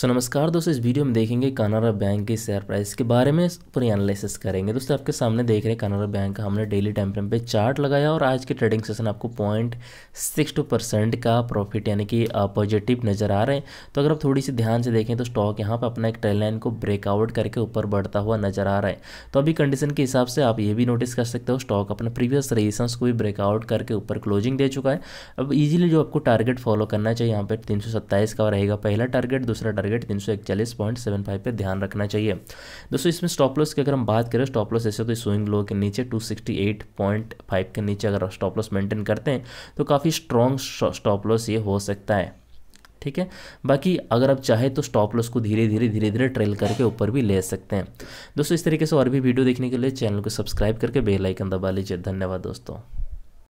सो so, नमस्कार दोस्तों इस वीडियो में देखेंगे कनारा बैंक के शेयर प्राइस के बारे में पूरी एनालिसिस करेंगे दोस्तों आपके सामने देख रहे हैं कनाडा बैंक का हमने डेली टाइम फ्रेम पे चार्ट लगाया और आज के ट्रेडिंग सेशन आपको पॉइंट सिक्स टू परसेंट का प्रॉफिट यानी कि पॉजिटिव नज़र आ रहे हैं तो अगर आप थोड़ी सी ध्यान से देखें तो स्टॉक यहाँ पर अपना एक ट्रेल लाइन को ब्रेकआउट करके ऊपर बढ़ता हुआ नजर आ रहा है तो अभी कंडीशन के हिसाब से आप ये भी नोटिस कर सकते हो स्टॉक अपने प्रीवियस रेजिस्टेंस को भी ब्रेकआउट करके ऊपर क्लोजिंग दे चुका है अब ईजिली जो आपको टारगेट फॉलो करना चाहिए यहाँ पर तीन का रहेगा पहला टारगेट दूसरा टारगेट टारगेट तीन पे ध्यान रखना चाहिए दोस्तों इसमें स्टॉप लॉस की अगर हम बात करें स्टॉप लॉस ऐसे तो स्विंग लो के नीचे 268.5 के नीचे अगर स्टॉप लॉस मेंटेन करते हैं तो काफ़ी स्ट्रॉन्ग स्टॉप लॉस ये हो सकता है ठीक है बाकी अगर आप चाहे तो स्टॉप लॉस को धीरे धीरे धीरे धीरे ट्रेल करके ऊपर भी ले सकते हैं दोस्तों इस तरीके से और भी वीडियो देखने के लिए चैनल को सब्सक्राइब करके बेल आइकन दबा लीजिए धन्यवाद दोस्तों